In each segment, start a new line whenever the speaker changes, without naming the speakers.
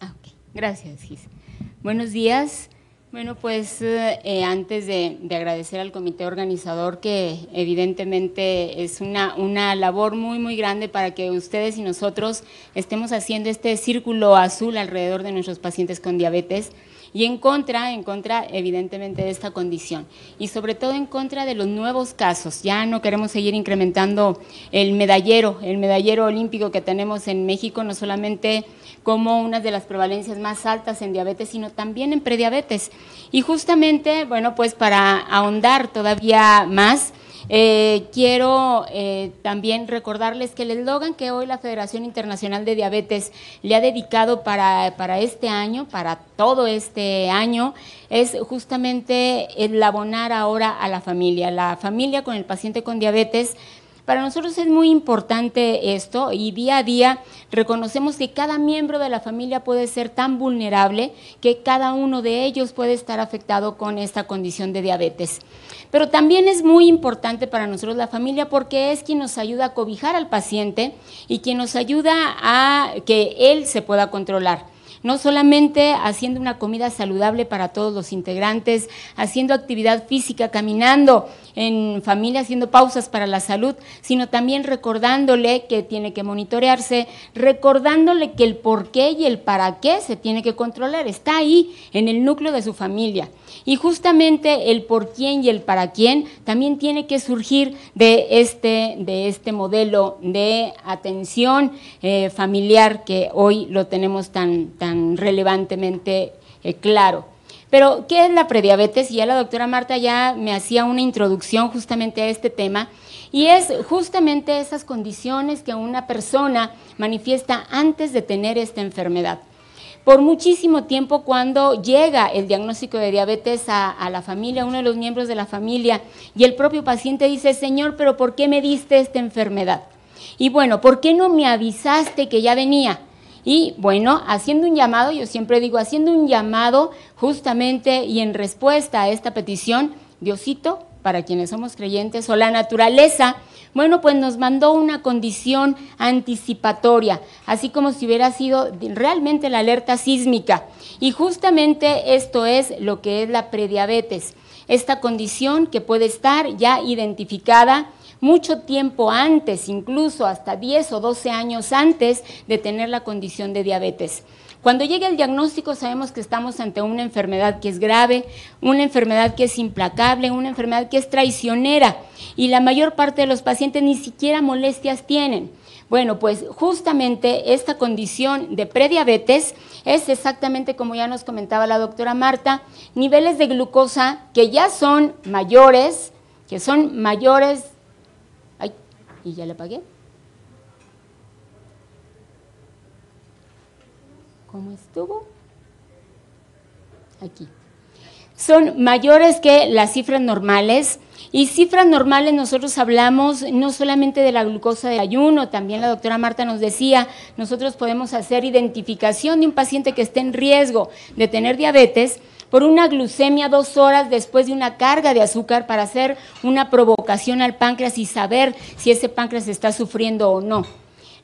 Ah, Gracias, Gis. Buenos días. Bueno, pues eh, eh, antes de, agradecer al comité organizador, que evidentemente es una, una labor muy, muy grande para que ustedes y nosotros estemos haciendo este círculo azul alrededor de nuestros pacientes con diabetes y en contra, en contra evidentemente de esta condición y sobre todo en contra de los nuevos casos. Ya no queremos seguir incrementando el medallero, el medallero olímpico que tenemos en México, no solamente como una de las prevalencias más altas en diabetes, sino también en prediabetes. Y justamente, bueno, pues para ahondar todavía más, eh, quiero eh, también recordarles que el eslogan que hoy la Federación Internacional de Diabetes le ha dedicado para, para este año, para todo este año, es justamente el abonar ahora a la familia, la familia con el paciente con diabetes. Para nosotros es muy importante esto y día a día reconocemos que cada miembro de la familia puede ser tan vulnerable que cada uno de ellos puede estar afectado con esta condición de diabetes. Pero también es muy importante para nosotros la familia porque es quien nos ayuda a cobijar al paciente y quien nos ayuda a que él se pueda controlar no solamente haciendo una comida saludable para todos los integrantes, haciendo actividad física, caminando, en familia haciendo pausas para la salud, sino también recordándole que tiene que monitorearse, recordándole que el por qué y el para qué se tiene que controlar, está ahí en el núcleo de su familia. Y justamente el por quién y el para quién también tiene que surgir de este, de este modelo de atención eh, familiar que hoy lo tenemos tan, tan relevantemente eh, claro. Pero, ¿qué es la prediabetes? Y ya la doctora Marta ya me hacía una introducción justamente a este tema. Y es justamente esas condiciones que una persona manifiesta antes de tener esta enfermedad. Por muchísimo tiempo cuando llega el diagnóstico de diabetes a, la familia, uno de los miembros de la familia, y el propio paciente dice, Señor, pero ¿por qué me diste esta enfermedad? Y bueno, ¿por qué no me avisaste que ya venía? Y bueno, haciendo un llamado, yo siempre digo, haciendo un llamado justamente y en respuesta a esta petición, Diosito, para quienes somos creyentes, o la naturaleza, bueno, pues nos mandó una condición anticipatoria, así como si hubiera sido realmente la alerta sísmica. Y justamente esto es lo que es la prediabetes, esta condición que puede estar ya identificada mucho tiempo antes, incluso hasta 10 o 12 años antes de tener la condición de diabetes. Cuando llega el diagnóstico sabemos que estamos ante una enfermedad que es grave, una enfermedad que es implacable, una enfermedad que es traicionera y la mayor parte de los pacientes ni siquiera molestias tienen. Bueno, pues justamente esta condición de prediabetes es exactamente como ya nos comentaba la doctora Marta, niveles de glucosa que ya son mayores, que son mayores y ya la pagué. ¿Cómo estuvo? Aquí. Son mayores que las cifras normales. Y cifras normales nosotros hablamos no solamente de la glucosa de ayuno, también la doctora Marta nos decía, nosotros podemos hacer identificación de un paciente que esté en riesgo de tener diabetes por una glucemia dos horas después de una carga de azúcar para hacer una provocación al páncreas y saber si ese páncreas está sufriendo o no.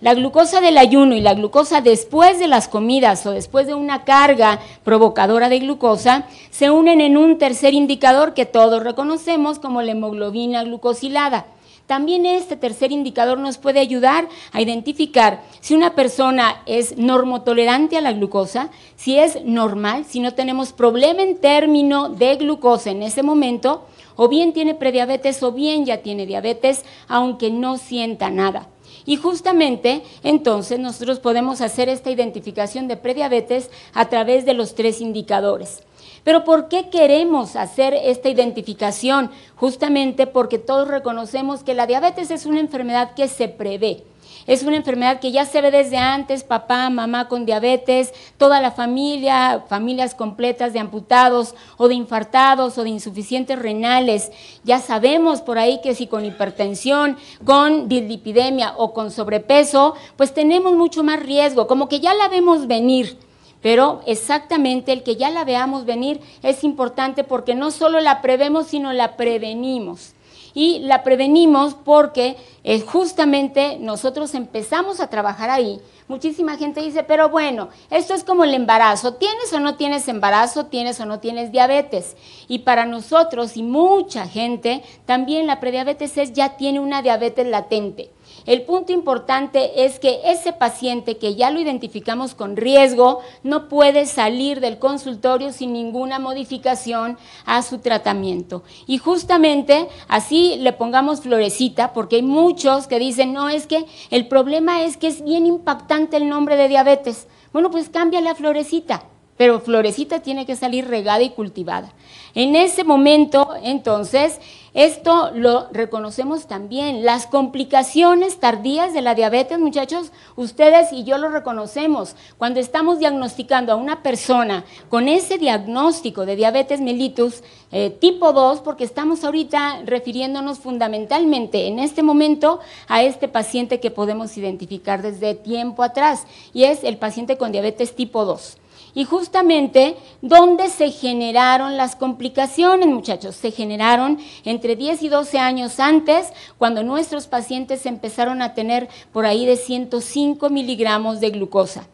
La glucosa del ayuno y la glucosa después de las comidas o después de una carga provocadora de glucosa se unen en un tercer indicador que todos reconocemos como la hemoglobina glucosilada. También este tercer indicador nos puede ayudar a identificar si una persona es normotolerante a la glucosa, si es normal, si no tenemos problema en término de glucosa en ese momento, o bien tiene prediabetes o bien ya tiene diabetes, aunque no sienta nada. Y justamente entonces nosotros podemos hacer esta identificación de prediabetes a través de los tres indicadores. Pero ¿por qué queremos hacer esta identificación? Justamente porque todos reconocemos que la diabetes es una enfermedad que se prevé. Es una enfermedad que ya se ve desde antes, papá, mamá con diabetes, toda la familia, familias completas de amputados o de infartados o de insuficientes renales. Ya sabemos por ahí que si con hipertensión, con dislipidemia o con sobrepeso, pues tenemos mucho más riesgo, como que ya la vemos venir. Pero exactamente el que ya la veamos venir es importante porque no solo la prevemos, sino la prevenimos. Y la prevenimos porque eh, justamente nosotros empezamos a trabajar ahí. Muchísima gente dice, pero bueno, esto es como el embarazo. ¿Tienes o no tienes embarazo? ¿Tienes o no tienes diabetes? Y para nosotros y mucha gente, también la prediabetes es ya tiene una diabetes latente. El punto importante es que ese paciente que ya lo identificamos con riesgo no puede salir del consultorio sin ninguna modificación a su tratamiento. Y justamente así le pongamos florecita, porque hay muchos que dicen, no, es que el problema es que es bien impactante el nombre de diabetes. Bueno, pues cambia la florecita pero florecita tiene que salir regada y cultivada. En ese momento, entonces, esto lo reconocemos también. Las complicaciones tardías de la diabetes, muchachos, ustedes y yo lo reconocemos. Cuando estamos diagnosticando a una persona con ese diagnóstico de diabetes mellitus eh, tipo 2, porque estamos ahorita refiriéndonos fundamentalmente en este momento a este paciente que podemos identificar desde tiempo atrás, y es el paciente con diabetes tipo 2 y justamente dónde se generaron las complicaciones, muchachos. Se generaron entre 10 y 12 años antes, cuando nuestros pacientes empezaron a tener por ahí de 105 miligramos de glucosa.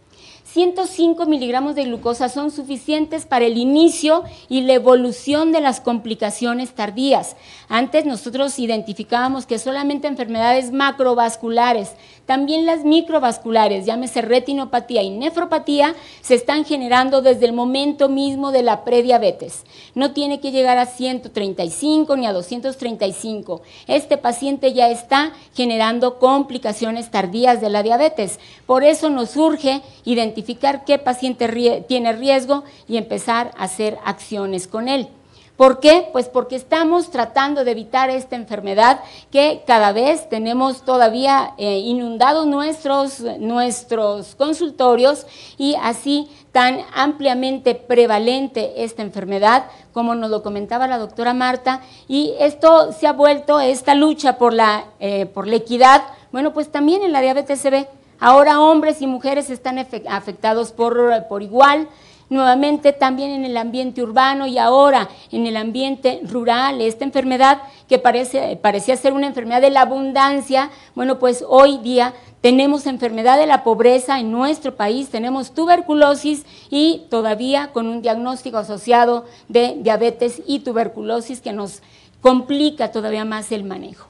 105 miligramos de glucosa son suficientes para el inicio y la evolución de las complicaciones tardías. Antes nosotros identificábamos que solamente enfermedades macrovasculares, también las microvasculares, llámese retinopatía y nefropatía, se están generando desde el momento mismo de la prediabetes. No tiene que llegar a 135 ni a 235. Este paciente ya está generando complicaciones tardías de la diabetes. Por eso nos surge identificar identificar qué paciente tiene riesgo y empezar a hacer acciones con él. ¿Por qué? Pues porque estamos tratando de evitar esta enfermedad que cada vez tenemos todavía eh, inundado nuestros, nuestros consultorios y así tan ampliamente prevalente esta enfermedad, como nos lo comentaba la doctora Marta, y esto se ha vuelto, esta lucha por la, eh, por la equidad, bueno, pues también en la diabetes se ve Ahora hombres y mujeres están afectados por, por igual, nuevamente también en el ambiente urbano y ahora en el ambiente rural. Esta enfermedad que parecía ser una enfermedad de la abundancia, bueno, pues hoy día tenemos enfermedad de la pobreza en nuestro país, tenemos tuberculosis y todavía con un diagnóstico asociado de diabetes y tuberculosis que nos complica todavía más el manejo.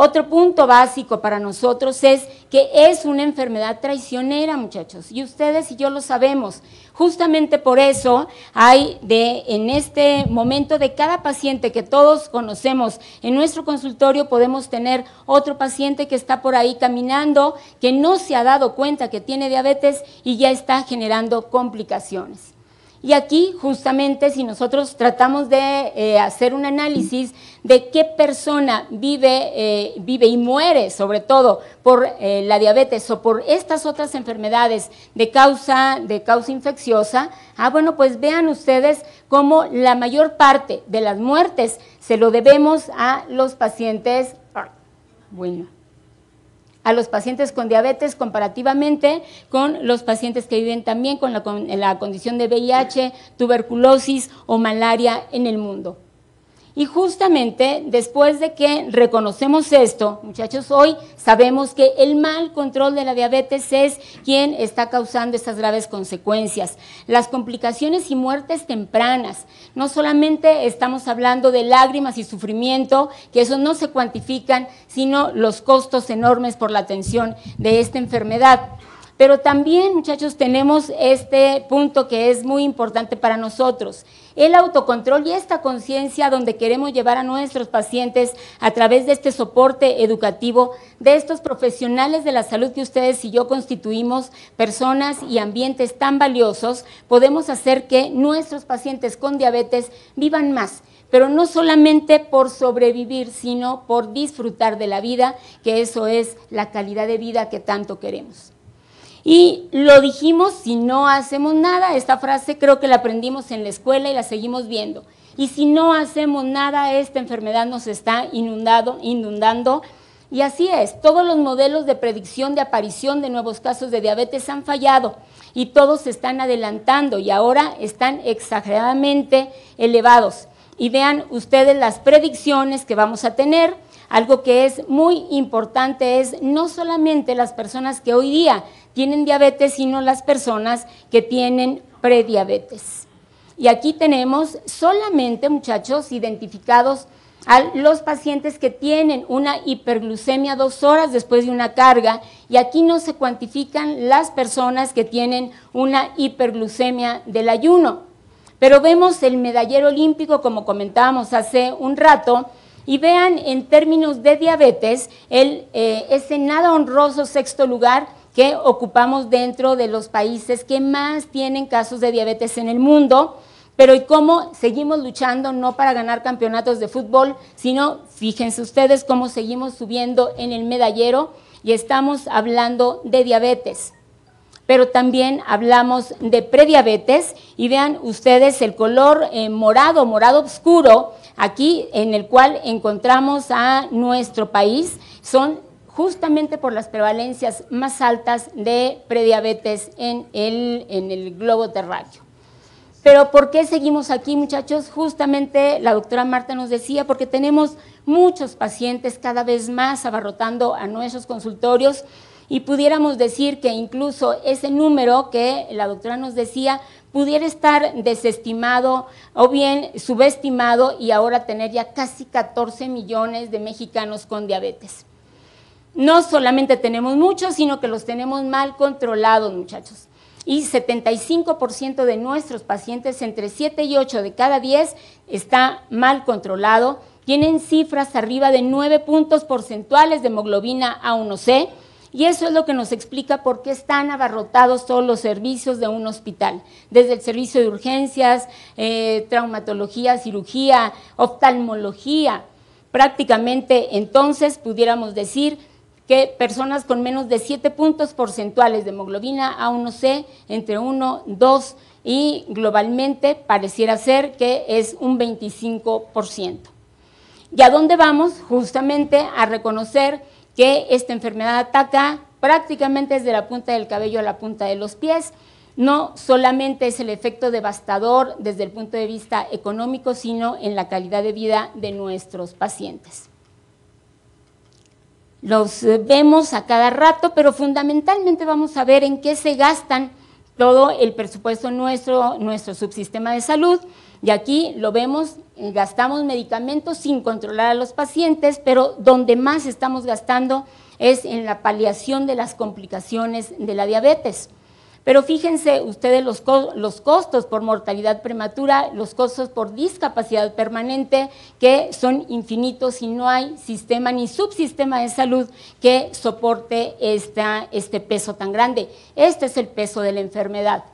Otro punto básico para nosotros es que es una enfermedad traicionera, muchachos, y ustedes y yo lo sabemos. Justamente por eso hay de en este momento de cada paciente que todos conocemos en nuestro consultorio podemos tener otro paciente que está por ahí caminando, que no se ha dado cuenta que tiene diabetes y ya está generando complicaciones. Y aquí justamente si nosotros tratamos de eh, hacer un análisis de qué persona vive, eh, vive y muere sobre todo por eh, la diabetes o por estas otras enfermedades de causa, de causa infecciosa, ah, bueno, pues vean ustedes cómo la mayor parte de las muertes se lo debemos a los pacientes. Ah, bueno a los pacientes con diabetes comparativamente con los pacientes que viven también con la, con la condición de VIH, tuberculosis o malaria en el mundo. Y justamente después de que reconocemos esto, muchachos, hoy sabemos que el mal control de la diabetes es quien está causando estas graves consecuencias. Las complicaciones y muertes tempranas. No solamente estamos hablando de lágrimas y sufrimiento, que eso no se cuantifican, sino los costos enormes por la atención de esta enfermedad. Pero también, muchachos, tenemos este punto que es muy importante para nosotros, el autocontrol y esta conciencia donde queremos llevar a nuestros pacientes a través de este soporte educativo, de estos profesionales de la salud que ustedes y yo constituimos, personas y ambientes tan valiosos, podemos hacer que nuestros pacientes con diabetes vivan más pero no solamente por sobrevivir, sino por disfrutar de la vida, que eso es la calidad de vida que tanto queremos. Y lo dijimos si no hacemos nada, esta frase creo que la aprendimos en la escuela y la seguimos viendo. Y si no hacemos nada, esta enfermedad nos está inundando. Y así es, todos los modelos de predicción de aparición de nuevos casos de diabetes han fallado y todos se están adelantando y ahora están exageradamente elevados. Y vean ustedes las predicciones que vamos a tener. Algo que es muy importante es no solamente las personas que hoy día tienen diabetes, sino las personas que tienen prediabetes. Y aquí tenemos solamente, muchachos, identificados a los pacientes que tienen una hiperglucemia dos horas después de una carga, y aquí no se cuantifican las personas que tienen una hiperglucemia del ayuno. Pero vemos el medallero olímpico, como comentábamos hace un rato, y vean en términos de diabetes, el, eh, ese nada honroso sexto lugar que ocupamos dentro de los países que más tienen casos de diabetes en el mundo, pero ¿y cómo seguimos luchando no para ganar campeonatos de fútbol, sino fíjense ustedes cómo seguimos subiendo en el medallero y estamos hablando de diabetes? pero también hablamos de prediabetes y vean ustedes el color eh, morado, morado oscuro, aquí en el cual encontramos a nuestro país, son justamente por las prevalencias más altas de prediabetes en el, en el globo terráqueo. Pero ¿por qué seguimos aquí, muchachos? Justamente la doctora Marta nos decía, porque tenemos muchos pacientes cada vez más abarrotando a nuestros consultorios y pudiéramos decir que incluso ese número que la doctora nos decía pudiera estar desestimado o bien subestimado y ahora tener ya casi 14 millones de mexicanos con diabetes. No solamente tenemos muchos, sino que los tenemos mal controlados, muchachos. Y 75% de nuestros pacientes, entre 7 y 8 de cada 10, está mal controlado. Tienen cifras arriba de 9 puntos porcentuales de hemoglobina A1C. Y eso es lo que nos explica por qué están abarrotados todos los servicios de un hospital, desde el servicio de urgencias, eh, traumatología, cirugía, oftalmología. Prácticamente entonces pudiéramos decir que personas con menos de 7 puntos porcentuales de hemoglobina A1C entre 1, 2 y globalmente pareciera ser que es un 25%. ¿Y a dónde vamos? Justamente a reconocer que esta enfermedad ataca prácticamente desde la punta del cabello a la punta de los pies. No solamente es el efecto devastador desde el punto de vista económico, sino en la calidad de vida de nuestros pacientes los eh, vemos a cada rato, pero fundamentalmente vamos a ver en qué se gastan todo el presupuesto nuestro, nuestro subsistema de salud. Y aquí lo vemos, eh, gastamos medicamentos sin controlar a los pacientes, pero donde más estamos gastando es en la paliación de las complicaciones de la diabetes. Pero fíjense ustedes los, costos por mortalidad prematura, los costos por discapacidad permanente, que son infinitos y no hay sistema ni subsistema de salud que soporte este peso tan grande. Este es el peso de la enfermedad.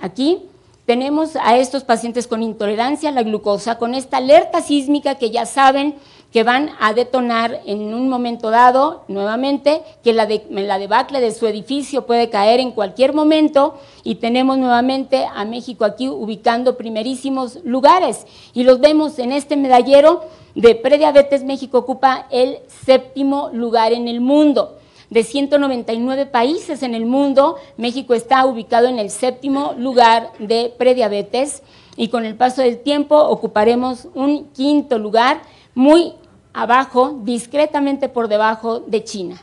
Aquí tenemos a estos pacientes con intolerancia a la glucosa, con esta alerta sísmica que ya saben que van a detonar en un momento dado, nuevamente, que la, la debacle de su edificio puede caer en cualquier momento y tenemos nuevamente a México aquí ubicando primerísimos lugares y los vemos en este medallero de prediabetes México ocupa el séptimo lugar en el mundo. De 199 países en el mundo, México está ubicado en el séptimo lugar de prediabetes y con el paso del tiempo ocuparemos un quinto lugar muy abajo, discretamente por debajo de China.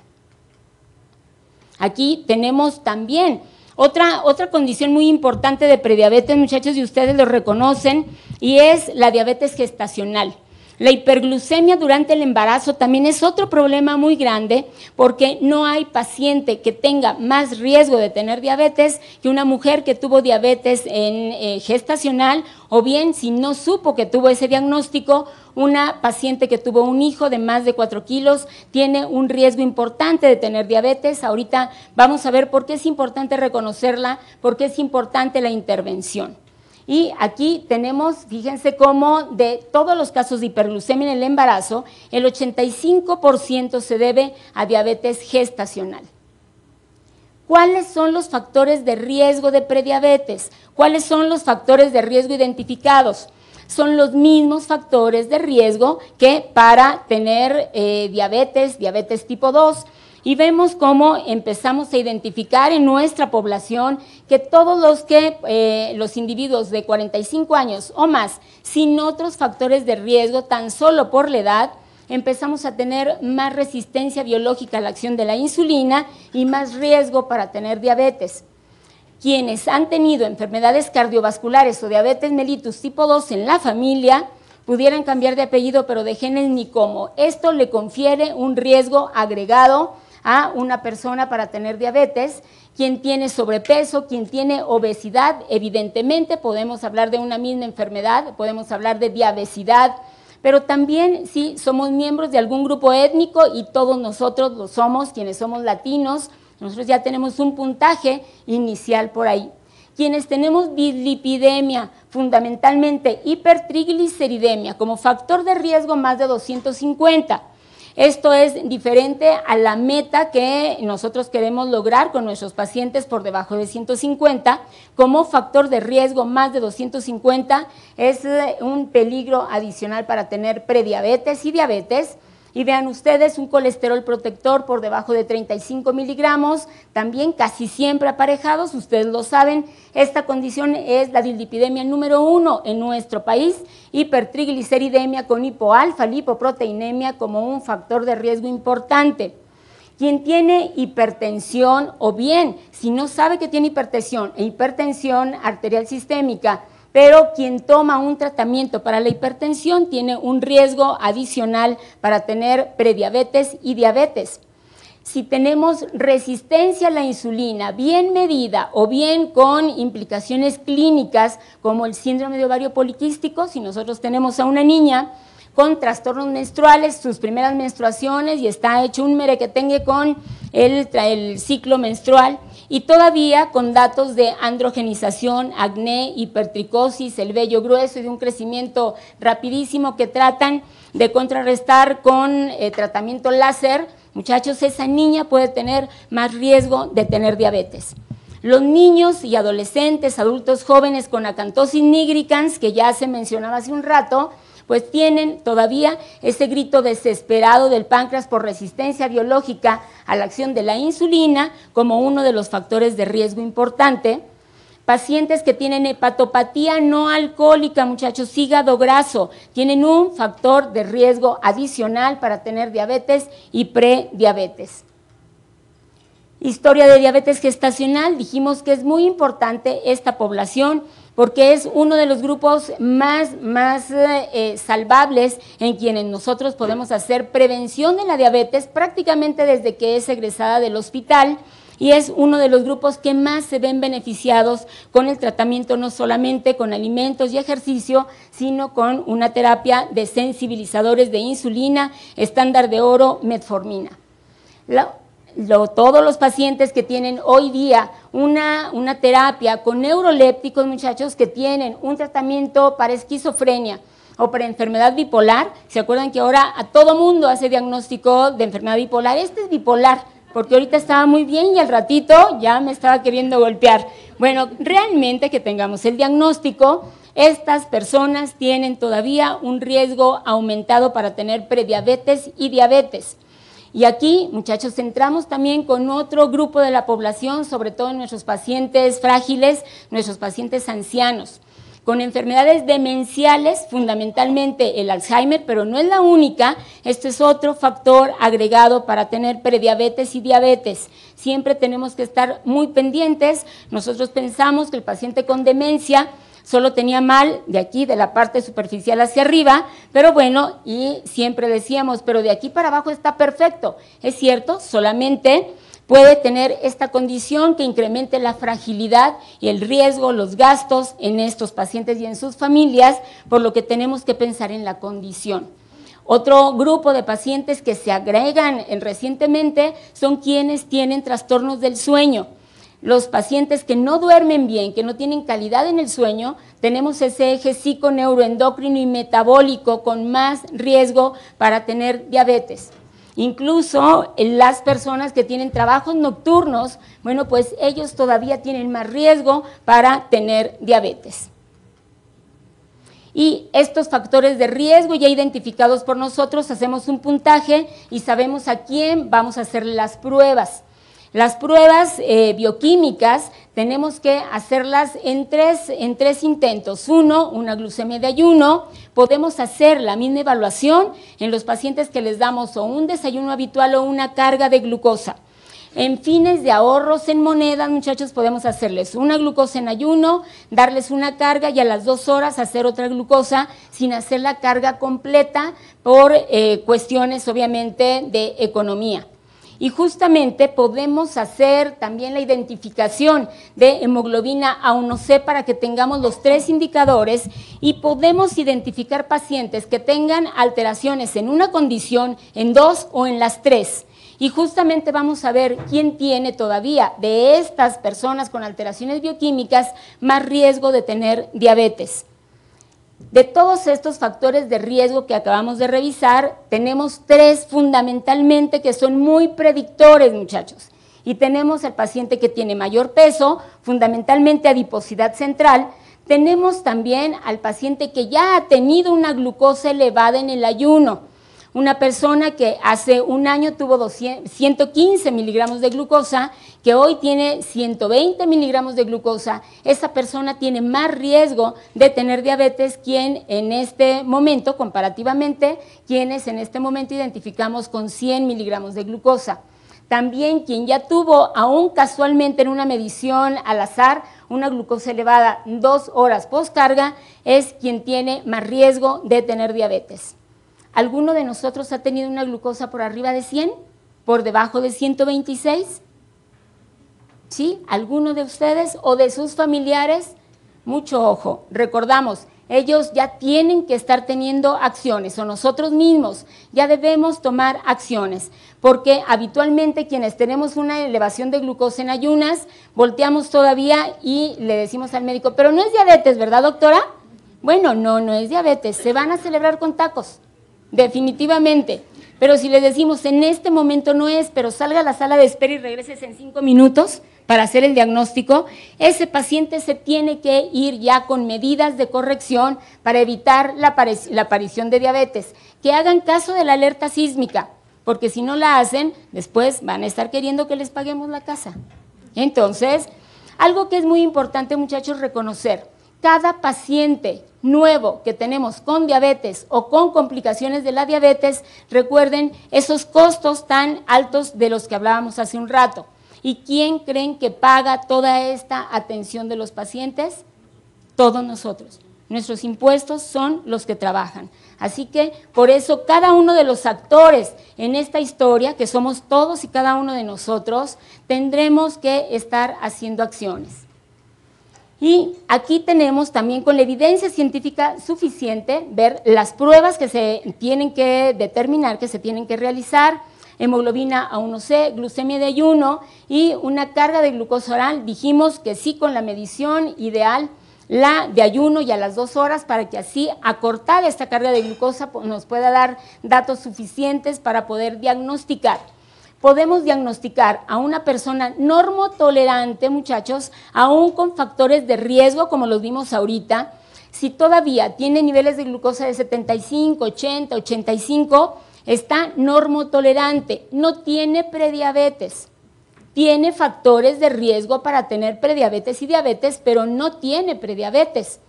Aquí tenemos también otra, otra condición muy importante de prediabetes, muchachos, y ustedes lo reconocen, y es la diabetes gestacional. La hiperglucemia durante el embarazo también es otro problema muy grande porque no hay paciente que tenga más riesgo de tener diabetes que una mujer que tuvo diabetes en, eh, gestacional o bien si no supo que tuvo ese diagnóstico, una paciente que tuvo un hijo de más de 4 kilos tiene un riesgo importante de tener diabetes. Ahorita vamos a ver por qué es importante reconocerla, por qué es importante la intervención. Y aquí tenemos, fíjense cómo de todos los casos de hiperglucemia en el embarazo, el 85% se debe a diabetes gestacional. ¿Cuáles son los factores de riesgo de prediabetes? ¿Cuáles son los factores de riesgo identificados? Son los mismos factores de riesgo que para tener eh, diabetes, diabetes tipo 2 y vemos cómo empezamos a identificar en nuestra población que todos los que eh, los individuos de 45 años o más, sin otros factores de riesgo, tan solo por la edad, empezamos a tener más resistencia biológica a la acción de la insulina y más riesgo para tener diabetes. Quienes han tenido enfermedades cardiovasculares o diabetes mellitus tipo 2 en la familia, pudieran cambiar de apellido, pero de genes ni cómo. Esto le confiere un riesgo agregado a una persona para tener diabetes, quien tiene sobrepeso, quien tiene obesidad, evidentemente podemos hablar de una misma enfermedad, podemos hablar de diabesidad, pero también si somos miembros de algún grupo étnico y todos nosotros lo somos, quienes somos latinos, nosotros ya tenemos un puntaje inicial por ahí. Quienes tenemos dislipidemia, fundamentalmente hipertrigliceridemia, como factor de riesgo más de 250, esto es diferente a la meta que nosotros queremos lograr con nuestros pacientes por debajo de 150. Como factor de riesgo más de 250 es eh, un peligro adicional para tener prediabetes y diabetes. Y vean ustedes, un colesterol protector por debajo de 35 miligramos, también casi siempre aparejados, ustedes lo saben, esta condición es la dilipidemia número uno en nuestro país, hipertrigliceridemia con hipoalfa, lipoproteinemia como un factor de riesgo importante. Quien tiene hipertensión o bien, si no sabe que tiene hipertensión e hipertensión arterial sistémica, pero quien toma un tratamiento para la hipertensión tiene un riesgo adicional para tener prediabetes y diabetes. Si tenemos resistencia a la insulina bien medida o bien con implicaciones clínicas como el síndrome de ovario poliquístico, si nosotros tenemos a una niña con trastornos menstruales, sus primeras menstruaciones y está hecho un merequetengue con el, el ciclo menstrual, y todavía con datos de androgenización, acné, hipertricosis, el vello grueso y de un crecimiento rapidísimo que tratan de contrarrestar con eh, tratamiento láser, muchachos, esa niña puede tener más riesgo de tener diabetes. Los niños y adolescentes, adultos jóvenes con acantosis nigricans, que ya se mencionaba hace un rato, pues tienen todavía ese grito desesperado del páncreas por resistencia biológica a la acción de la insulina como uno de los factores de riesgo importante. Pacientes que tienen hepatopatía no alcohólica, muchachos, hígado graso, tienen un factor de riesgo adicional para tener diabetes y prediabetes. Historia de diabetes gestacional, dijimos que es muy importante esta población porque es uno de los grupos más, más eh, eh, salvables en quienes nosotros podemos hacer prevención de la diabetes prácticamente desde que es egresada del hospital y es uno de los grupos que más se ven beneficiados con el tratamiento, no solamente con alimentos y ejercicio, sino con una terapia de sensibilizadores de insulina, estándar de oro, metformina. La todos los pacientes que tienen hoy día una, una terapia con neurolépticos, muchachos, que tienen un tratamiento para esquizofrenia, o para enfermedad bipolar. ¿Se acuerdan que ahora a todo mundo hace diagnóstico de enfermedad bipolar? Este es bipolar, porque ahorita estaba muy bien y al ratito ya me estaba queriendo golpear. Bueno, realmente que tengamos el diagnóstico, estas personas tienen todavía un riesgo aumentado para tener prediabetes y diabetes. Y aquí, muchachos, entramos también con otro grupo de la población, sobre todo nuestros pacientes frágiles, nuestros pacientes ancianos, con enfermedades demenciales, fundamentalmente el Alzheimer, pero no es la única, este es otro factor agregado para tener prediabetes y diabetes. Siempre tenemos que estar muy pendientes, nosotros pensamos que el paciente con demencia solo tenía mal de aquí, de la parte superficial hacia arriba, pero bueno, y siempre decíamos, pero de aquí para abajo está perfecto. Es cierto, solamente puede tener esta condición que incremente la fragilidad y el riesgo, los gastos en estos pacientes y en sus familias, por lo que tenemos que pensar en la condición. Otro grupo de pacientes que se agregan recientemente son quienes tienen trastornos del sueño los pacientes que no duermen bien, que no tienen calidad en el sueño, tenemos ese eje psiconeuroendocrino y metabólico con más riesgo para tener diabetes. Incluso eh, las personas que tienen trabajos nocturnos, bueno, pues ellos todavía tienen más riesgo para tener diabetes. Y estos factores de riesgo ya identificados por nosotros, hacemos un puntaje y sabemos a quién vamos a hacer las pruebas. Las pruebas eh, bioquímicas tenemos que hacerlas en tres, en tres intentos. Uno, una glucemia de ayuno. Podemos hacer la misma evaluación en los pacientes que les damos o un desayuno habitual o una carga de glucosa. En fines de ahorros en monedas, muchachos, podemos hacerles una glucosa en ayuno, darles una carga y a las dos horas hacer otra glucosa sin hacer la carga completa por eh, cuestiones, obviamente, de economía. Y justamente podemos hacer también la identificación de hemoglobina a 1C para que tengamos los tres indicadores y podemos identificar pacientes que tengan alteraciones en una condición, en dos o en las tres. Y justamente vamos a ver quién tiene todavía de estas personas con alteraciones bioquímicas más riesgo de tener diabetes. De todos estos factores de riesgo que acabamos de revisar, tenemos tres fundamentalmente que son muy predictores, muchachos. Y tenemos al paciente que tiene mayor peso, fundamentalmente adiposidad central. Tenemos también al paciente que ya ha tenido una glucosa elevada en el ayuno una persona que hace un año tuvo 115 miligramos de glucosa, que hoy tiene 120 miligramos de glucosa, esa persona tiene más riesgo de tener diabetes quien en este momento, comparativamente, quienes en este momento identificamos con 100 miligramos de glucosa. También quien ya tuvo, aún casualmente en una medición al azar, una glucosa elevada dos horas post carga, es quien tiene más riesgo de tener diabetes. ¿Alguno de nosotros ha tenido una glucosa por arriba de 100? ¿Por debajo de 126? ¿Sí? ¿Alguno de ustedes o de sus familiares? Mucho ojo. Recordamos, ellos ya tienen que estar teniendo acciones o nosotros mismos ya debemos tomar acciones, porque habitualmente quienes tenemos una elevación de glucosa en ayunas, volteamos todavía y le decimos al médico, pero no es diabetes, ¿verdad doctora? Bueno, no, no es diabetes, se van a celebrar con tacos. Definitivamente. Pero si les decimos, en este momento no es, pero salga a la sala de espera y regreses en cinco minutos para hacer el diagnóstico, ese paciente se tiene que ir ya con medidas de corrección para evitar la aparición de diabetes. Que hagan caso de la alerta sísmica, porque si no la hacen, después van a estar queriendo que les paguemos la casa. Entonces, algo que es muy importante, muchachos, reconocer cada paciente nuevo que tenemos con diabetes o con complicaciones de la diabetes, recuerden esos costos tan altos de los que hablábamos hace un rato. ¿Y quién creen que paga toda esta atención de los pacientes? Todos nosotros. Nuestros impuestos son los que trabajan. Así que por eso cada uno de los actores en esta historia, que somos todos y cada uno de nosotros, tendremos que estar haciendo acciones. Y aquí tenemos también con la evidencia científica suficiente ver las pruebas que se tienen que determinar, que se tienen que realizar, hemoglobina A1C, glucemia de ayuno y una carga de glucosa oral. Dijimos que sí con la medición ideal, la de ayuno y a las dos horas para que así acortar esta carga de glucosa pues, nos pueda dar datos suficientes para poder diagnosticar podemos diagnosticar a una persona normotolerante, muchachos, aún con factores de riesgo como los vimos ahorita, si todavía tiene niveles de glucosa de 75, 80, 85, está normotolerante, no tiene prediabetes. Tiene factores de riesgo para tener prediabetes y diabetes, pero no tiene prediabetes.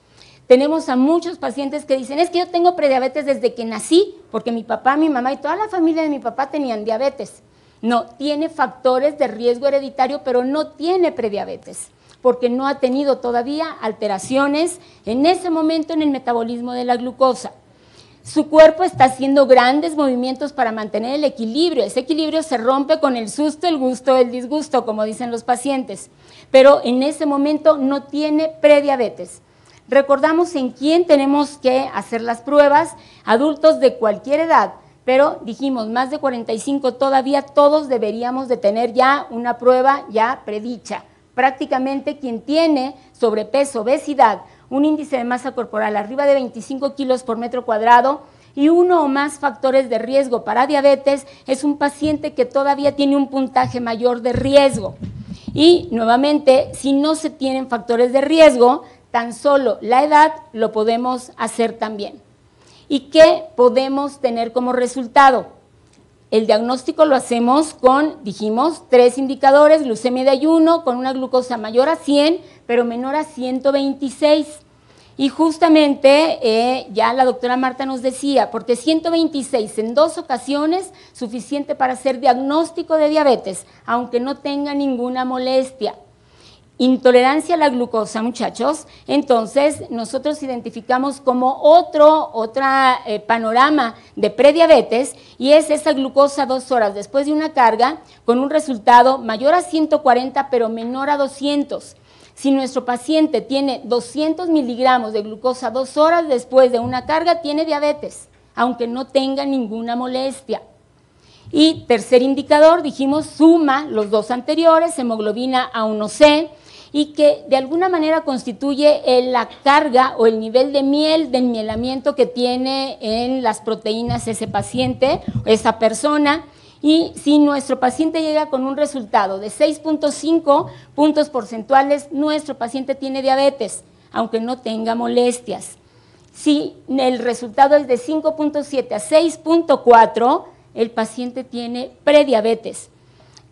Tenemos a muchos pacientes que dicen, es que yo tengo prediabetes desde que nací, porque mi papá, mi mamá y toda la familia de mi papá tenían diabetes. No, tiene factores de riesgo hereditario, pero no tiene prediabetes, porque no ha tenido todavía alteraciones en ese momento en el metabolismo de la glucosa. Su cuerpo está haciendo grandes movimientos para mantener el equilibrio. Ese equilibrio se rompe con el susto, el gusto, el disgusto, como dicen los pacientes. Pero en ese momento no tiene prediabetes. Recordamos en quién tenemos que hacer las pruebas. Adultos de cualquier edad pero dijimos, más de 45 todavía todos deberíamos de tener ya una prueba ya predicha. Prácticamente quien tiene sobrepeso, obesidad, un índice de masa corporal arriba de 25 kilos por metro cuadrado y uno o más factores de riesgo para diabetes, es un paciente que todavía tiene un puntaje mayor de riesgo. Y nuevamente, si no se tienen factores de riesgo, tan solo la edad lo podemos hacer también y qué podemos tener como resultado. El diagnóstico lo hacemos con, dijimos, tres indicadores, glucemia de ayuno, con una glucosa mayor a 100, pero menor a 126. Y justamente eh, ya la doctora Marta nos decía, porque 126 en dos ocasiones, suficiente para hacer diagnóstico de diabetes, aunque no tenga ninguna molestia. Intolerancia a la glucosa, muchachos. Entonces, nosotros identificamos como otro eh, panorama de prediabetes y es esa glucosa dos horas después de una carga con un resultado mayor a 140 pero menor a 200. Si nuestro paciente tiene 200 miligramos de glucosa dos horas después de una carga, tiene diabetes, aunque no tenga ninguna molestia. Y tercer indicador, dijimos, suma los dos anteriores, hemoglobina A1C, y que de alguna manera constituye eh, la carga o el nivel de miel del mielamiento que tiene en las proteínas ese paciente, esa persona. Y si nuestro paciente llega con un resultado de 6.5 puntos porcentuales, nuestro paciente tiene diabetes, aunque no tenga molestias. Si el resultado es de 5.7 a 6.4, el paciente tiene prediabetes.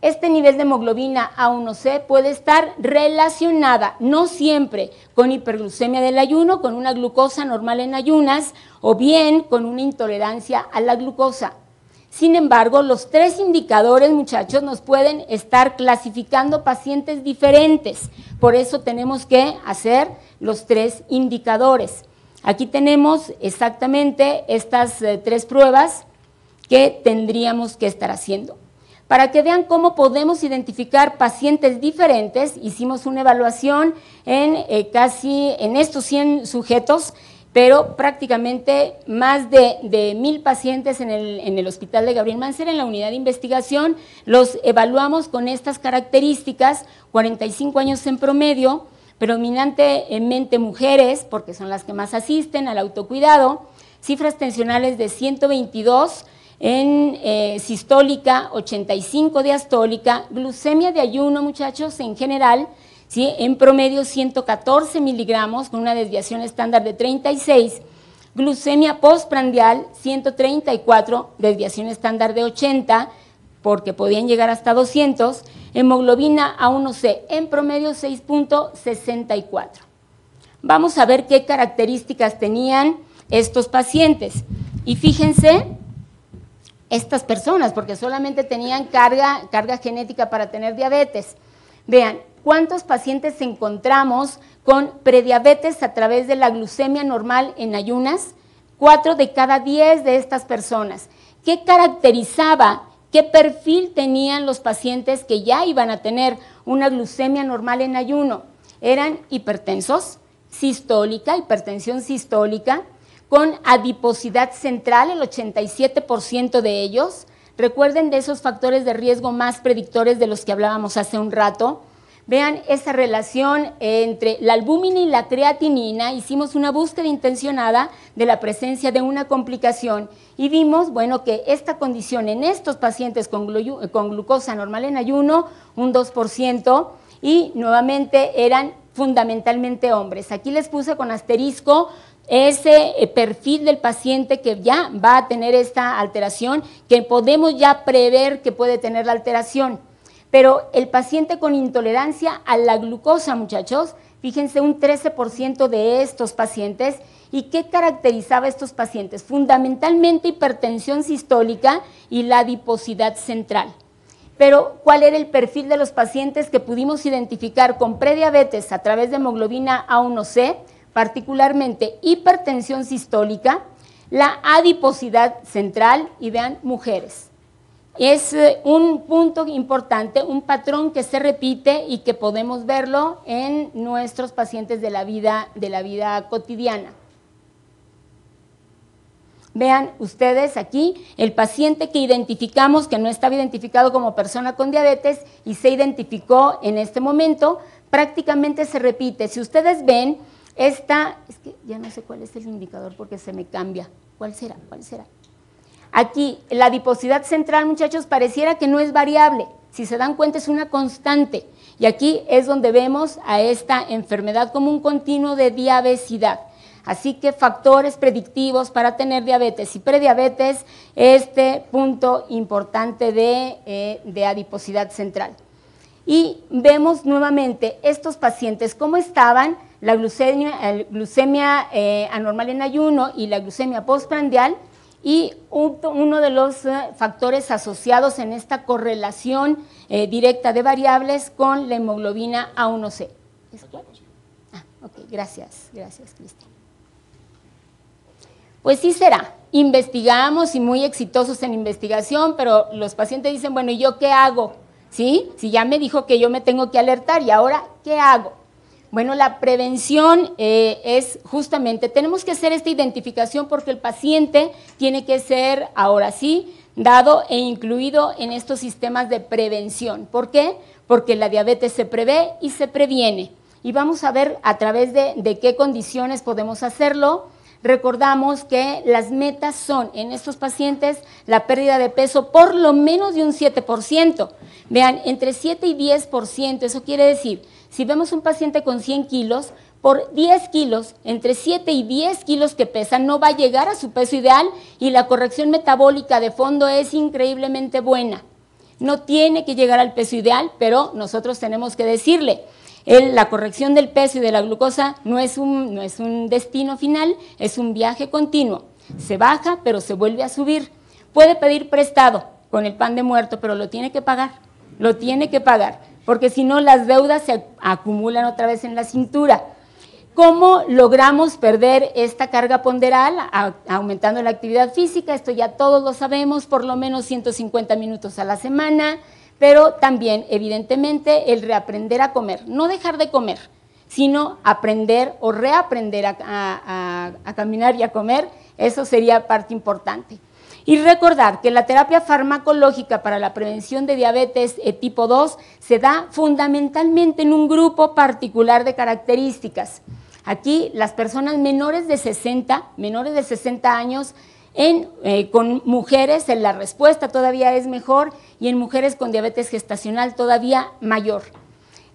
Este nivel de hemoglobina A1C puede estar relacionada, no siempre, con hiperglucemia del ayuno, con una glucosa normal en ayunas o bien con una intolerancia a la glucosa. Sin embargo, los tres indicadores, muchachos, nos pueden estar clasificando pacientes diferentes. Por eso tenemos que hacer los tres indicadores. Aquí tenemos exactamente estas eh, tres pruebas que tendríamos que estar haciendo para que vean cómo podemos identificar pacientes diferentes. Hicimos una evaluación en eh, casi en estos 100 sujetos, pero prácticamente más de, mil pacientes en el, en el, hospital de Gabriel Mancera, en la unidad de investigación, los evaluamos con estas características, 45 años en promedio, predominantemente mujeres, porque son las que más asisten al autocuidado, cifras tensionales de 122, en eh, sistólica, 85 diastólica, glucemia de ayuno, muchachos, en general, en promedio 114 miligramos, con una desviación estándar de 36, glucemia postprandial, 134, desviación estándar de 80, porque podían llegar hasta 200, hemoglobina A1C, en promedio 6.64. Vamos a ver qué características tenían estos pacientes. Y fíjense estas personas, porque solamente tenían carga, genética para tener diabetes. Vean, ¿cuántos pacientes encontramos con prediabetes a través de la glucemia normal en ayunas? Cuatro de cada diez de estas personas. ¿Qué caracterizaba qué perfil tenían los pacientes que ya iban a tener una glucemia normal en ayuno. Eran hipertensos, sistólica, hipertensión sistólica, con adiposidad central, el 87% de ellos. Recuerden de esos factores de riesgo más predictores de los que hablábamos hace un rato. Vean esa relación entre la albúmina y la creatinina. Hicimos una búsqueda intencionada de la presencia de una complicación y vimos, bueno, que esta condición en estos pacientes con, con glucosa normal en ayuno, un 2%, y nuevamente eran fundamentalmente hombres. Aquí les puse con asterisco ese eh, perfil del paciente que ya va a tener esta alteración, que podemos ya prever que puede tener la alteración. Pero el paciente con intolerancia a la glucosa, muchachos, fíjense un 13% de estos pacientes. ¿Y qué caracterizaba a estos pacientes? Fundamentalmente hipertensión sistólica y la adiposidad central. Pero, ¿cuál era el perfil de los pacientes que pudimos identificar con prediabetes a través de hemoglobina A1C? particularmente hipertensión sistólica, la adiposidad central y vean mujeres. Es eh, un punto importante, un patrón que se repite y que podemos verlo en nuestros pacientes de la vida, de la vida cotidiana. Vean ustedes aquí el paciente que identificamos que no estaba identificado como persona con diabetes y se identificó en este momento, prácticamente se repite. Si ustedes ven, esta, es que ya no sé cuál es el indicador porque se me cambia. ¿Cuál será? ¿Cuál será? Aquí, la adiposidad central, muchachos, pareciera que no es variable. Si se dan cuenta, es una constante. Y aquí es donde vemos a esta enfermedad como un continuo de diabetes. Así que factores predictivos para tener diabetes y prediabetes, este punto importante de, eh, de adiposidad central. Y vemos nuevamente estos pacientes, cómo estaban la glucemia, glucemia eh, anormal en ayuno y la glucemia postprandial. Y uno de los eh, factores asociados en esta correlación eh, directa de variables con la hemoglobina A1C. c Ah, ok, gracias, gracias, Cristian. Pues sí será. Investigamos y muy exitosos en investigación, pero los pacientes dicen, bueno, ¿y yo qué hago? ¿Sí? Si ya me dijo que yo me tengo que alertar y ahora, ¿qué hago? Bueno, la prevención eh, es justamente, tenemos que hacer esta identificación porque el paciente tiene que ser, ahora sí, dado e incluido en estos sistemas de prevención. ¿Por qué? Porque la diabetes se prevé y se previene. Y vamos a ver a través de, de qué condiciones podemos hacerlo. Recordamos que las metas son en estos pacientes la pérdida de peso por lo menos de un 7%. Vean, entre 7 y 10%, eso quiere decir si vemos un paciente con 100 kilos, por 10 kilos, entre 7 y 10 kilos que pesa, no va a llegar a su peso ideal y la corrección metabólica de fondo es increíblemente buena. No tiene que llegar al peso ideal, pero nosotros tenemos que decirle, la corrección del peso y de la glucosa no es, un, no es un destino final, es un viaje continuo. Se baja, pero se vuelve a subir. Puede pedir prestado con el pan de muerto, pero lo tiene que pagar, lo tiene que pagar porque si no las deudas se acumulan otra vez en la cintura. ¿Cómo logramos perder esta carga ponderal aumentando la actividad física? Esto ya todos lo sabemos, por lo menos 150 minutos a la semana, pero también evidentemente el reaprender a comer, no dejar de comer, sino aprender o reaprender a caminar y a comer, eso sería parte importante. Y recordar que la terapia farmacológica para la prevención de diabetes eh, tipo 2 se da fundamentalmente en un grupo particular de características. Aquí las personas menores de 60, menores de 60 años, eh, con mujeres en la respuesta todavía es mejor y en mujeres con diabetes gestacional todavía mayor.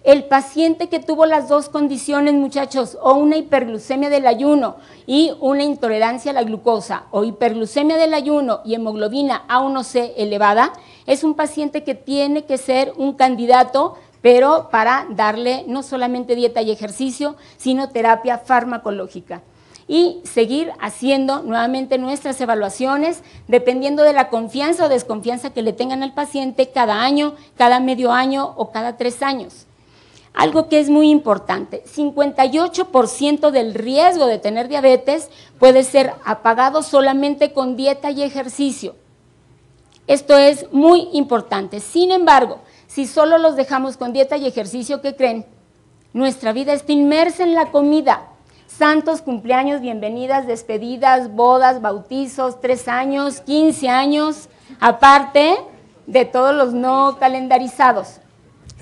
El paciente que tuvo las dos condiciones, muchachos, o una hiperglucemia del ayuno y una intolerancia a la glucosa, o hiperglucemia del ayuno y hemoglobina A1C elevada, es un paciente que tiene que ser un candidato, pero para darle no solamente dieta y ejercicio, sino terapia farmacológica y seguir haciendo nuevamente nuestras evaluaciones dependiendo de la confianza o desconfianza que le tengan al paciente cada año, cada medio año o cada tres años algo que es muy importante, 58% del riesgo de tener diabetes puede ser apagado solamente con dieta y ejercicio. Esto es muy importante. Sin embargo, si solo los dejamos con dieta y ejercicio, ¿qué creen? Nuestra vida está inmersa en la comida. Santos, cumpleaños, bienvenidas, despedidas, bodas, bautizos, tres años, 15 años, aparte de todos los no calendarizados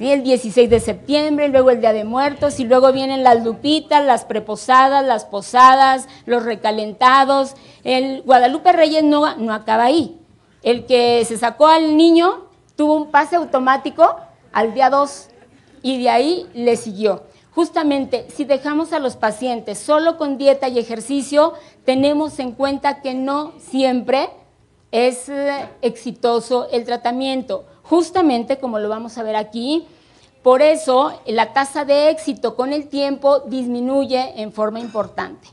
el 16 de septiembre, luego el Día de Muertos, y luego vienen las lupitas, las preposadas, las posadas, los recalentados. El Guadalupe Reyes no, no acaba ahí. El que se sacó al niño tuvo un pase automático al día 2 y de ahí le siguió. Justamente, si dejamos a los pacientes solo con dieta y ejercicio, tenemos en cuenta que no siempre es eh, exitoso el tratamiento justamente como lo vamos a ver aquí. Por eso, la tasa de éxito con el tiempo disminuye en forma importante.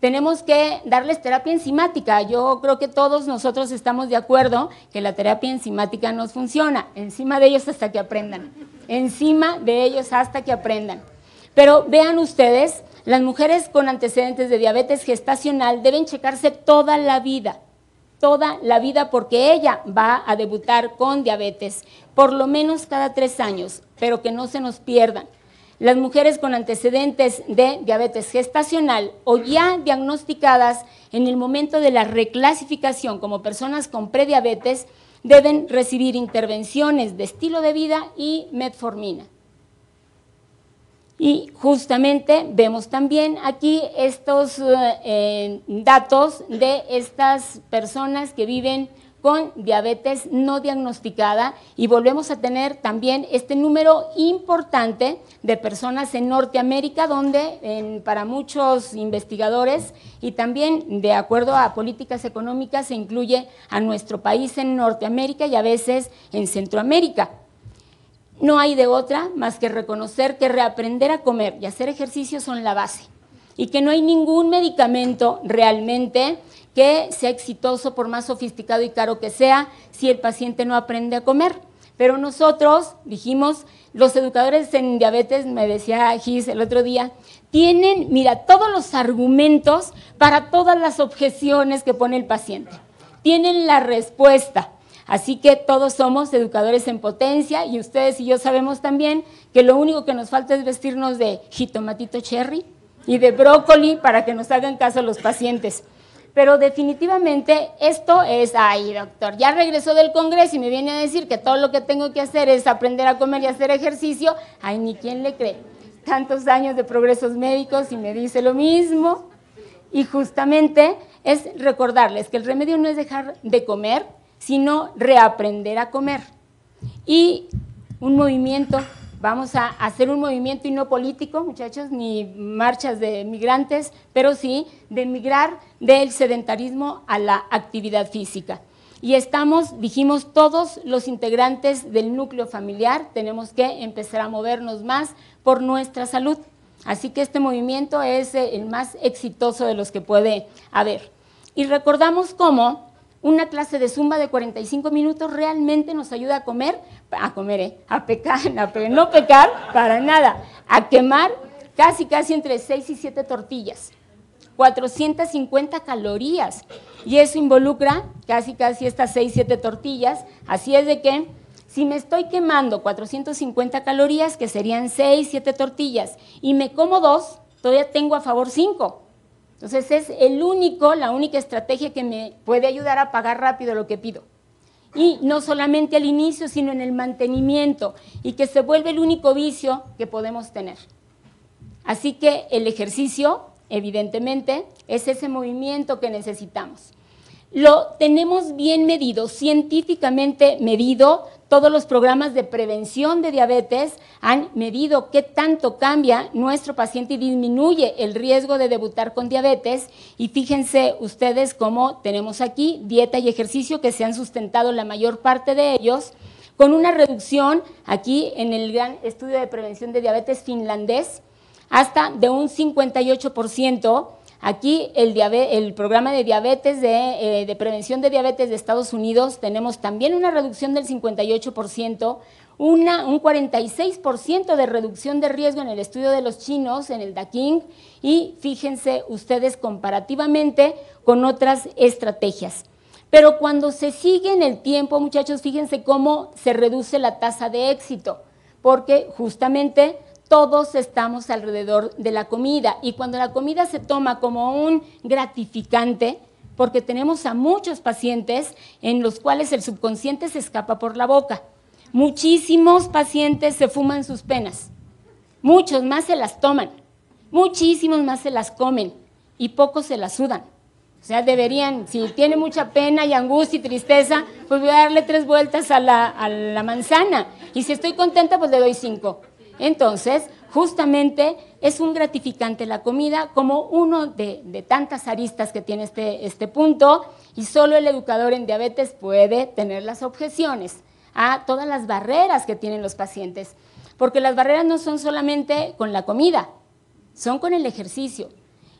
Tenemos que darles terapia enzimática. Yo creo que todos nosotros estamos de acuerdo que la terapia enzimática nos funciona. Encima de ellos hasta que aprendan. Encima de ellos hasta que aprendan. Pero vean ustedes, las mujeres con antecedentes de diabetes gestacional deben checarse toda la vida toda la vida porque ella va a debutar con diabetes, por lo menos cada tres años, pero que no se nos pierdan. Las mujeres con antecedentes de diabetes gestacional o ya diagnosticadas en el momento de la reclasificación como personas con prediabetes deben recibir intervenciones de estilo de vida y metformina. Y justamente vemos también aquí estos eh, eh, datos de estas personas que viven con diabetes no diagnosticada y volvemos a tener también este número importante de personas en Norteamérica, donde para muchos investigadores y también de acuerdo a políticas económicas se incluye a nuestro país en Norteamérica y a veces en Centroamérica. No hay de otra más que reconocer que reaprender a comer y hacer ejercicio son la base y que no hay ningún medicamento realmente que sea exitoso por más sofisticado y caro que sea si el paciente no aprende a comer. Pero nosotros dijimos, los educadores en diabetes, me decía Gis el otro día, tienen, mira, todos los argumentos para todas las objeciones que pone el paciente. Tienen la respuesta. Así que todos somos educadores en potencia y ustedes y yo sabemos también que lo único que nos falta es vestirnos de jitomatito cherry y de brócoli para que nos hagan caso los pacientes. Pero definitivamente esto es, ay doctor, ya regresó del Congreso y me viene a decir que todo lo que tengo que hacer es aprender a comer y hacer ejercicio, ay ni quién le cree. Tantos años de progresos médicos y me dice lo mismo. Y justamente es recordarles que el remedio no es dejar de comer, sino reaprender a comer. Y un movimiento, vamos a hacer un movimiento y no político, muchachos, ni marchas de migrantes, pero sí de emigrar del sedentarismo a la actividad física. Y estamos, dijimos, todos los integrantes del núcleo familiar, tenemos que empezar a movernos más por nuestra salud. Así que este movimiento es eh, el más exitoso de los que puede haber. Y recordamos cómo una clase de zumba de 45 minutos realmente nos ayuda a comer, a comer, ¿eh? a pecar, a no pecar para nada, a quemar casi, casi entre 6 y 7 tortillas, 450 calorías. Y eso involucra casi, casi estas 6, 7 tortillas. Así es de que si me estoy quemando 450 calorías, que serían 6, 7 tortillas, y me como dos, todavía tengo a favor 5 entonces es el único, la única estrategia que me puede ayudar a pagar rápido lo que pido. Y no solamente al inicio, sino en el mantenimiento, y que se vuelve el único vicio que podemos tener. Así que el ejercicio, evidentemente, es ese movimiento que necesitamos lo tenemos bien medido, científicamente medido. Todos los programas de prevención de diabetes han medido qué tanto cambia nuestro paciente y disminuye el riesgo de debutar con diabetes. Y fíjense ustedes cómo tenemos aquí dieta y ejercicio que se han sustentado la mayor parte de ellos, con una reducción aquí en el gran estudio de prevención de diabetes finlandés hasta de un 58% Aquí el, programa de diabetes eh, de, prevención de diabetes de Estados Unidos tenemos también una reducción del 58%, una, un 46% de reducción de riesgo en el estudio de los chinos, en el Daqing, y fíjense ustedes comparativamente con otras estrategias. Pero cuando se sigue en el tiempo, muchachos, fíjense cómo se reduce la tasa de éxito, porque justamente todos estamos alrededor de la comida y cuando la comida se toma como un gratificante, porque tenemos a muchos pacientes en los cuales el subconsciente se escapa por la boca. Muchísimos pacientes se fuman sus penas, muchos más se las toman, muchísimos más se las comen y pocos se las sudan. O sea, deberían, si tiene mucha pena y angustia y tristeza, pues voy a darle tres vueltas a la, manzana. Y si estoy contenta, pues le doy cinco. Entonces, justamente es un gratificante la comida como uno de, tantas aristas que tiene este, este, punto y solo el educador en diabetes puede tener las objeciones a todas las barreras que tienen los pacientes, porque las barreras no son solamente con la comida, son con el ejercicio.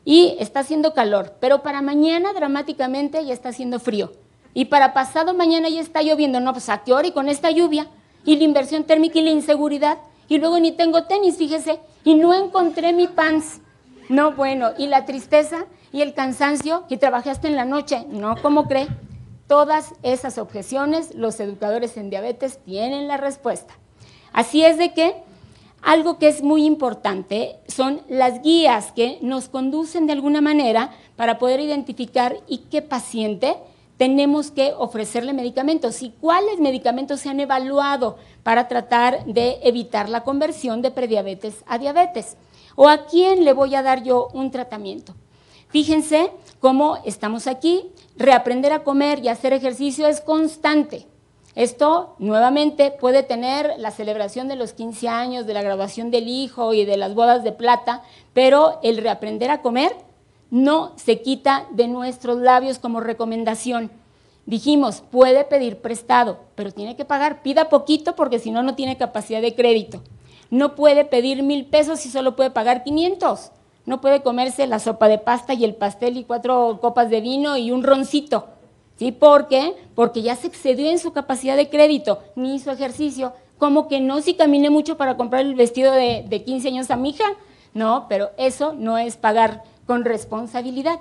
Y está haciendo calor, pero para mañana dramáticamente ya está haciendo frío. Y para pasado mañana ya está lloviendo, no, pues a qué hora y con esta lluvia. Y la inversión térmica y la inseguridad y luego ni tengo tenis, fíjese, y no encontré mi pants. No, bueno, y la tristeza y el cansancio y trabajé hasta en la noche. No, ¿cómo cree? Todas esas objeciones los educadores en diabetes tienen la respuesta. Así es de que algo que es muy importante son las guías que nos conducen de alguna manera para poder identificar y qué paciente tenemos que ofrecerle medicamentos y cuáles medicamentos se han evaluado para tratar de evitar la conversión de prediabetes a diabetes o a quién le voy a dar yo un tratamiento. Fíjense cómo estamos aquí, reaprender a comer y hacer ejercicio es constante. Esto nuevamente puede tener la celebración de los 15 años, de la graduación del hijo y de las bodas de plata, pero el reaprender a comer no se quita de nuestros labios como recomendación. Dijimos, puede pedir prestado, pero tiene que pagar. Pida poquito porque si no, no tiene capacidad de crédito. No puede pedir mil pesos si solo puede pagar 500. No puede comerse la sopa de pasta y el pastel y cuatro copas de vino y un roncito. ¿Sí? ¿Por qué? Porque ya se excedió en su capacidad de crédito, ni su ejercicio. Como que no, si camine mucho para comprar el vestido de, de 15 años a mi hija. No, pero eso no es pagar con responsabilidad.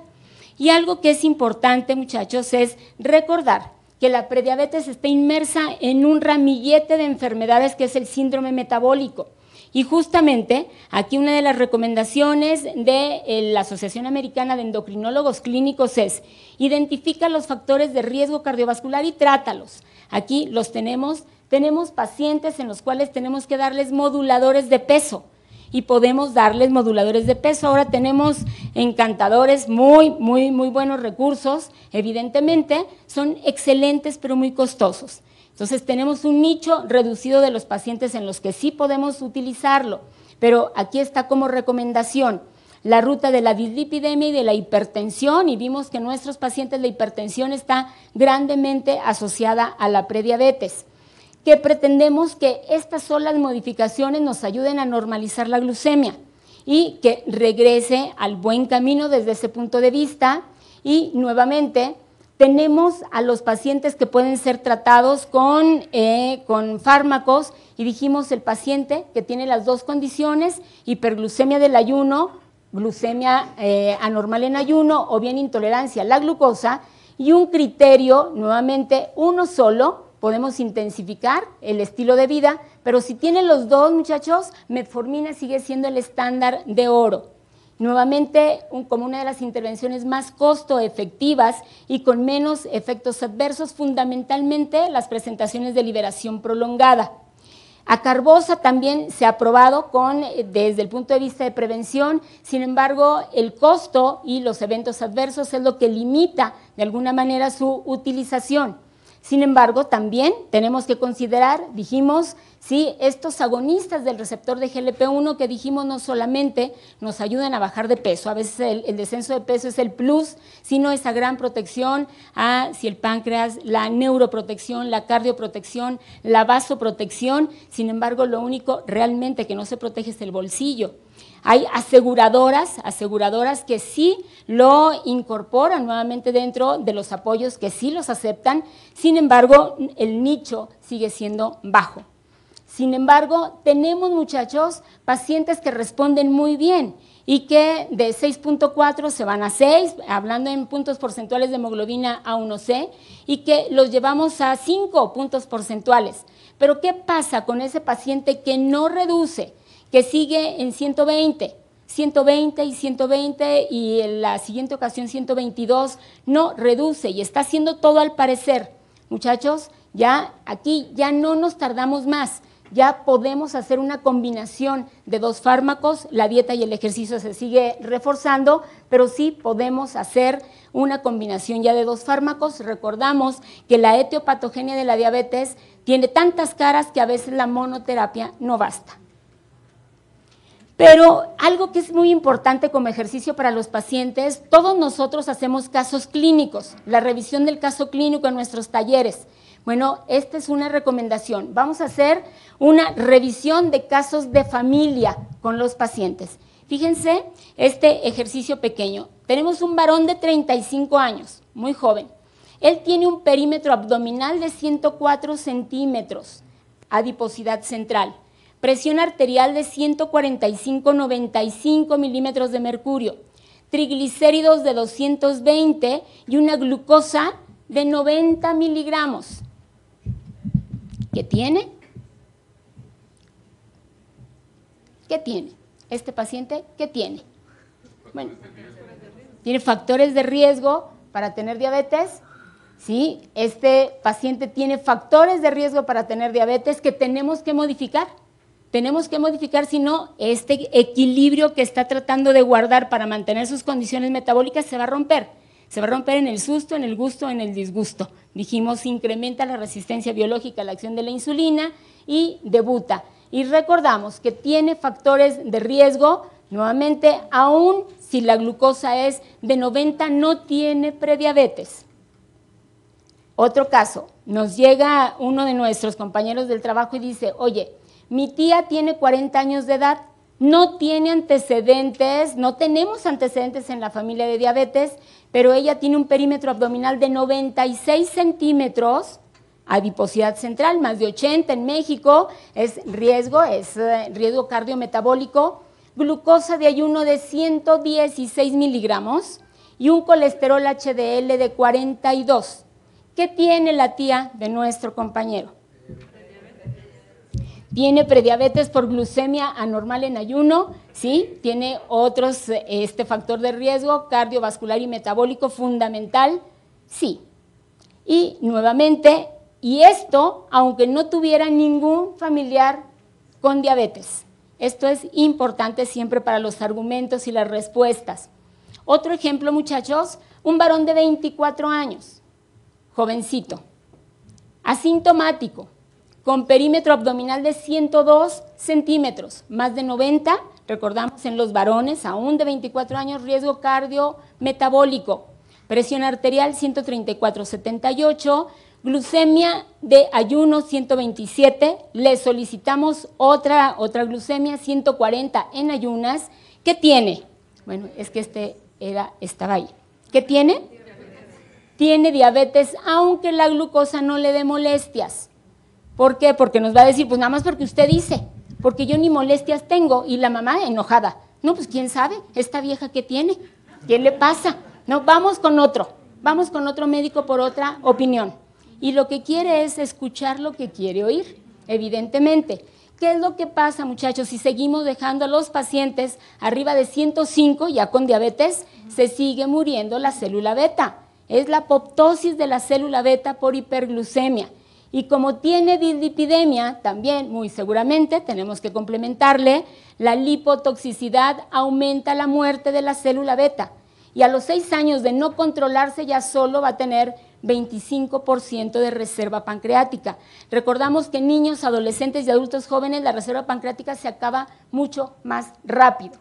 Y algo que es importante, muchachos, es recordar que la prediabetes está inmersa en un ramillete de enfermedades que es el síndrome metabólico. Y justamente aquí una de las recomendaciones de eh, la Asociación Americana de Endocrinólogos Clínicos es identifica los factores de riesgo cardiovascular y trátalos. Aquí los tenemos, tenemos pacientes en los cuales tenemos que darles moduladores de peso y podemos darles moduladores de peso. Ahora tenemos encantadores, muy, muy, muy buenos recursos, evidentemente, son excelentes pero muy costosos. Entonces tenemos un nicho reducido de los pacientes en los que sí podemos utilizarlo, pero aquí está como recomendación la ruta de la dislipidemia y de la hipertensión y vimos que en nuestros pacientes la hipertensión está grandemente asociada a la prediabetes que pretendemos que estas solas modificaciones nos ayuden a normalizar la glucemia y que regrese al buen camino desde ese punto de vista. Y nuevamente, tenemos a los pacientes que pueden ser tratados con, eh, fármacos y dijimos el paciente que tiene las dos condiciones, hiperglucemia del ayuno, glucemia eh, anormal en ayuno o bien intolerancia a la glucosa y un criterio, nuevamente uno solo, podemos intensificar el estilo de vida, pero si tienen los dos, muchachos, metformina sigue siendo el estándar de oro. Nuevamente, como una de las intervenciones más costo efectivas y con menos efectos adversos, fundamentalmente las presentaciones de liberación prolongada. A Carbosa también se ha probado con, eh, desde el punto de vista de prevención, sin embargo, el costo y los eventos adversos es lo que limita de alguna manera su utilización. Sin embargo, también tenemos que considerar, dijimos, si estos agonistas del receptor de GLP1 que dijimos no solamente nos ayudan a bajar de peso, a veces el, descenso de peso es el plus, sino esa gran protección a si el páncreas, la neuroprotección, la cardioprotección, la vasoprotección, sin embargo, lo único realmente que no se protege es el bolsillo. Hay aseguradoras, aseguradoras que sí lo incorporan nuevamente dentro de los apoyos, que sí los aceptan, sin embargo, el nicho sigue siendo bajo. Sin embargo, tenemos muchachos, pacientes que responden muy bien y que de 6.4 se van a 6, hablando en puntos porcentuales de hemoglobina A1C, y que los llevamos a 5 puntos porcentuales. Pero ¿qué pasa con ese paciente que no reduce que sigue en 120, 120 y 120 y en la siguiente ocasión 122, no reduce y está haciendo todo al parecer. Muchachos, ya aquí ya no nos tardamos más, ya podemos hacer una combinación de dos fármacos, la dieta y el ejercicio se sigue reforzando, pero sí podemos hacer una combinación ya de dos fármacos. Recordamos que la etiopatogenia de la diabetes tiene tantas caras que a veces la monoterapia no basta. Pero algo que es muy importante como ejercicio para los pacientes, todos nosotros hacemos casos clínicos, la revisión del caso clínico en nuestros talleres. Bueno, esta es una recomendación. Vamos a hacer una revisión de casos de familia con los pacientes. Fíjense este ejercicio pequeño. Tenemos un varón de 35 años, muy joven. Él tiene un perímetro abdominal de 104 centímetros, adiposidad central presión arterial de 145-95 milímetros de mercurio, triglicéridos de 220 y una glucosa de 90 miligramos. ¿Qué tiene? ¿Qué tiene? Este paciente, ¿qué tiene? Bueno, tiene factores de riesgo para tener diabetes, ¿sí? Este paciente tiene factores de riesgo para tener diabetes que tenemos que modificar. Tenemos que modificar, si no, este equilibrio que está tratando de guardar para mantener sus condiciones metabólicas se va a romper. Se va a romper en el susto, en el gusto, en el disgusto. Dijimos, incrementa la resistencia biológica a la acción de la insulina y debuta. Y recordamos que tiene factores de riesgo, nuevamente, aún si la glucosa es de 90, no tiene prediabetes. Otro caso, nos llega uno de nuestros compañeros del trabajo y dice, oye, mi tía tiene 40 años de edad, no tiene antecedentes, no tenemos antecedentes en la familia de diabetes, pero ella tiene un perímetro abdominal de 96 centímetros, adiposidad central, más de 80 en México, es riesgo, es eh, riesgo cardiometabólico, glucosa de ayuno de 116 miligramos y un colesterol HDL de 42. ¿Qué tiene la tía de nuestro compañero? tiene prediabetes por glucemia anormal en ayuno, ¿sí? Tiene otros eh, este factor de riesgo cardiovascular y metabólico fundamental, sí. Y nuevamente, y esto aunque no tuviera ningún familiar con diabetes. Esto es importante siempre para los argumentos y las respuestas. Otro ejemplo, muchachos, un varón de 24 años, jovencito, asintomático, con perímetro abdominal de 102 centímetros, más de 90, recordamos en los varones, aún de 24 años, riesgo metabólico. presión arterial 134-78, glucemia de ayuno 127, le solicitamos otra, otra glucemia 140 en ayunas, ¿qué tiene? Bueno, es que este era, estaba ahí. ¿Qué tiene? Tiene diabetes, aunque la glucosa no le dé molestias. ¿Por qué? Porque nos va a decir, pues nada más porque usted dice, porque yo ni molestias tengo. Y la mamá enojada. No, pues quién sabe, esta vieja que tiene, ¿qué le pasa? No, vamos con otro, vamos con otro médico por otra opinión. Y lo que quiere es escuchar lo que quiere oír, evidentemente. ¿Qué es lo que pasa, muchachos, si seguimos dejando a los pacientes arriba de 105, ya con diabetes, se sigue muriendo la célula beta? Es la apoptosis de la célula beta por hiperglucemia. Y como tiene dislipidemia, también muy seguramente tenemos que complementarle, la lipotoxicidad aumenta la muerte de la célula beta. Y a los seis años de no controlarse ya solo va a tener 25% de reserva pancreática. Recordamos que en niños, adolescentes y adultos jóvenes la reserva pancreática se acaba mucho más rápido.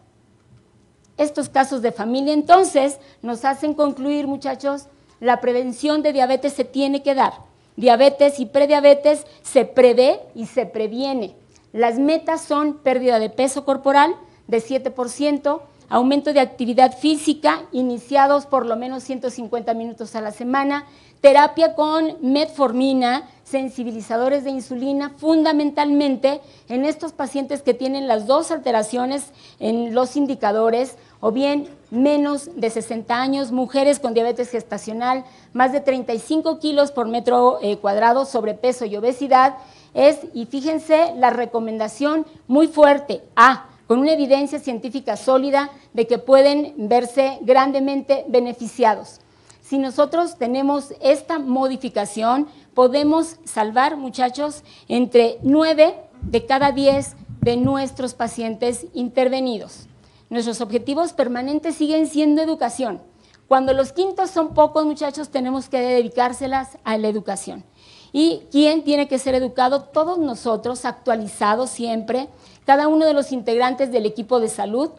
Estos casos de familia entonces nos hacen concluir, muchachos, la prevención de diabetes se tiene que dar diabetes y prediabetes se prevé y se previene. Las metas son pérdida de peso corporal de 7%, aumento de actividad física iniciados por lo menos 150 minutos a la semana, terapia con metformina, sensibilizadores de insulina, fundamentalmente en estos pacientes que tienen las dos alteraciones en los indicadores, o bien menos de 60 años, mujeres con diabetes gestacional, más de 35 kilos por metro eh, cuadrado, sobrepeso y obesidad, es, y fíjense, la recomendación muy fuerte, A, con una evidencia científica sólida de que pueden verse grandemente beneficiados. Si nosotros tenemos esta modificación, podemos salvar, muchachos, entre 9 de cada 10 de nuestros pacientes intervenidos. Nuestros objetivos permanentes siguen siendo educación. Cuando los quintos son pocos, muchachos, tenemos que dedicárselas a la educación. ¿Y quién tiene que ser educado? Todos nosotros, actualizados siempre, cada uno de los integrantes del equipo de salud,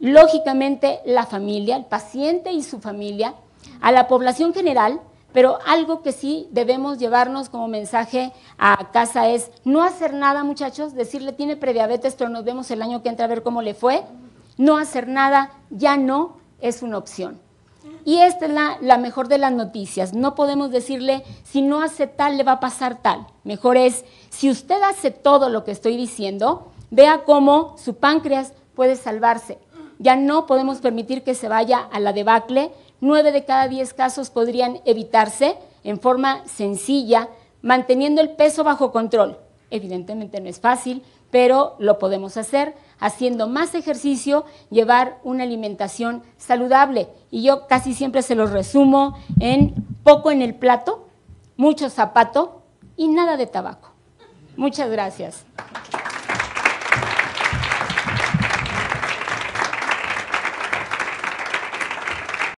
lógicamente la familia, el paciente y su familia, a la población general, pero algo que sí debemos llevarnos como mensaje a casa es no hacer nada, muchachos, decirle tiene prediabetes, pero nos vemos el año que entra a ver cómo le fue no hacer nada ya no es una opción. Y esta es la, mejor de las noticias. No podemos decirle, si no hace tal, le va a pasar tal. Mejor es, si usted hace todo lo que estoy diciendo, vea cómo su páncreas puede salvarse. Ya no podemos permitir que se vaya a la debacle. Nueve de cada diez casos podrían evitarse en forma sencilla, manteniendo el peso bajo control. Evidentemente no es fácil, pero lo podemos hacer haciendo más ejercicio, llevar una alimentación saludable. Y yo casi siempre se lo resumo en poco en el plato, mucho zapato y nada de tabaco. Muchas gracias.